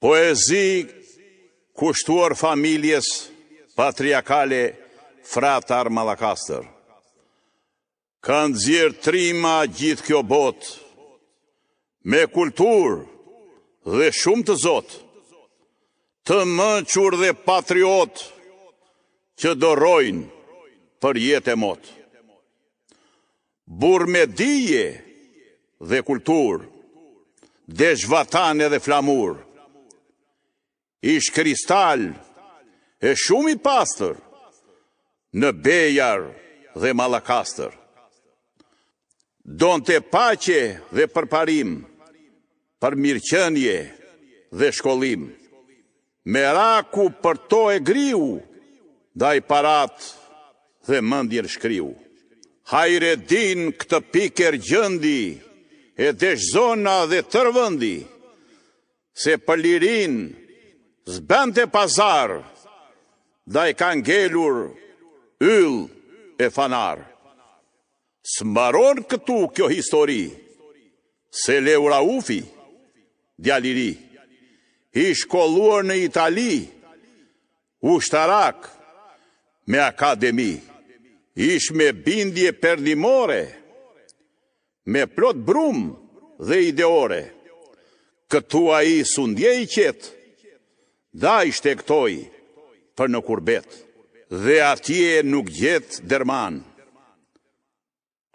Poezi kushtuar familjes patriarkale Fratar Malakastër. Ka nxjerr trima gjithë kjo botë me kulturë dhe shumë të zot, të mëshur dhe patriot që do për jetë e mot. Burr me dije dhe kultur, Dhe vatan edhe flamur ish kristal, e shumë i pastër, në bejar dhe malakastër. Donë të pache dhe përparim, për mirëqënje dhe shkollim. Meraku për to e griu, daj parat dhe mëndjër shkriu. Hajre din këtë piker gjëndi, e desh zona dhe tërvëndi, se për lirin, zbente pazar, da i kanë gelur yll e fanar. Smaron këtu kjo histori, se ura Ufi, djaliri, i shkolluar në Itali, ushtarak me akademi, ish me bindje perdimore, me plot brum dhe ideore, këtu a i sundje i qetë, Da i shtektoj për në kurbet, dhe atje nuk gjithë derman,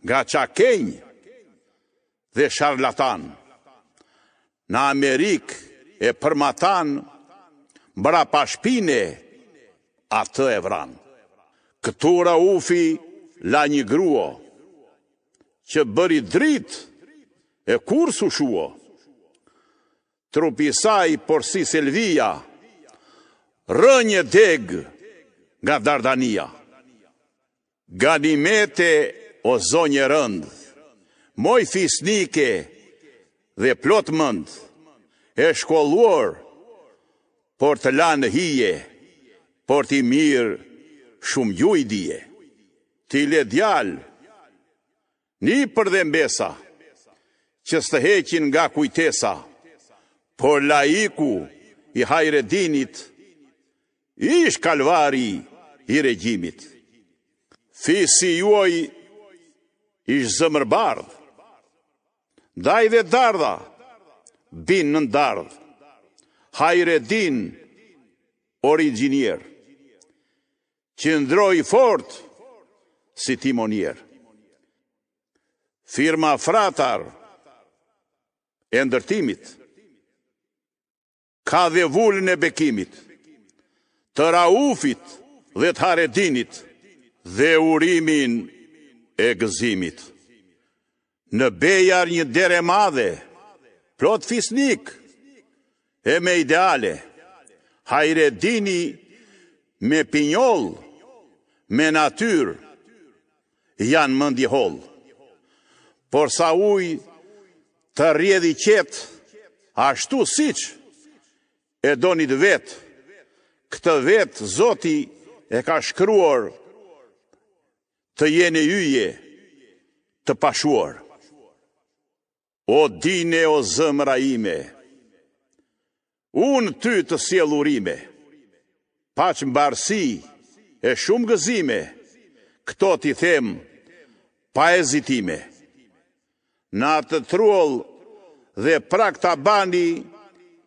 Ga qa dhe sharlatan. Në Amerikë e përmatan, mbra pashpine atë e vran. Këtura ufi la një gruo, që bëri drit e kur su shuo. Trupi saj, por si Selvija, rënje deg nga Dardania. Ganimete o zonje rënd, moj fisnike dhe plot mënd, e shkolluar, por të lanë hije, por i mirë shumë ju i dije. Ti le djalë, një për dhe mbesa, që së të heqin nga kujtesa, por laiku i hajre dinit, ish kalvari i regjimit. Fisi juaj ish zëmërbardh, daj dhe dardha, bin në dardh, hajre din originjer, që ndroj fort si timonjer. Firma fratar e ndërtimit, ka dhe vullën e bekimit, të raufit dhe të haredinit dhe urimin e gëzimit. Në bejar një dere madhe, plot fisnik e me ideale, hajredini me pinjol, me natyr, janë mëndi hol. Por sa uj të rjedhi qetë, ashtu siqë, e donit vetë, këtë vetë Zoti e ka shkruar të jeni yje të pashuar. O dine o zëmra ime, unë ty të sielurime, pa që mbarësi e shumë gëzime, këto ti them pa ezitime. Na të truol dhe prak bani,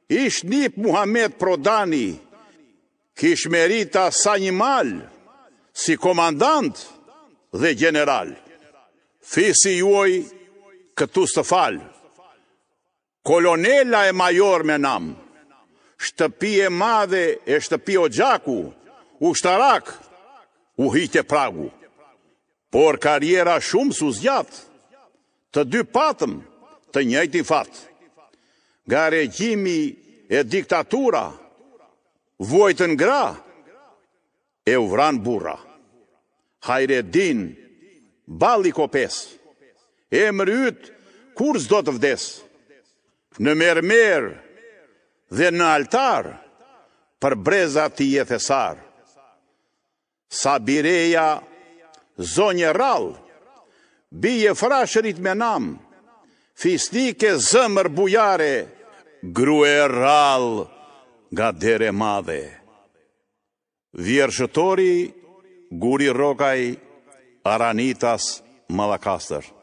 ish njip Muhammed Prodani, kish merita sa një mal, si komandant dhe general. Fisi juoj këtu së fal, kolonela e major me nam, shtëpi e madhe e shtëpi o gjaku, u shtarak, u hitë e pragu. Por karjera shumë su zjatë, të dy patëm të njëjti fatë. Nga regjimi e diktatura, vojtën gra, e u vran burra. Hajre din, bali kopes, e mërët kur zdo të vdes, në mermer dhe në altar, për breza të jetesar. Sa bireja, zonje rall, bije frashërit me nam, fisnike zëmër bujare, grue rallë, nga dere madhe. Vjerëshëtori, guri rokaj, aranitas, malakastër.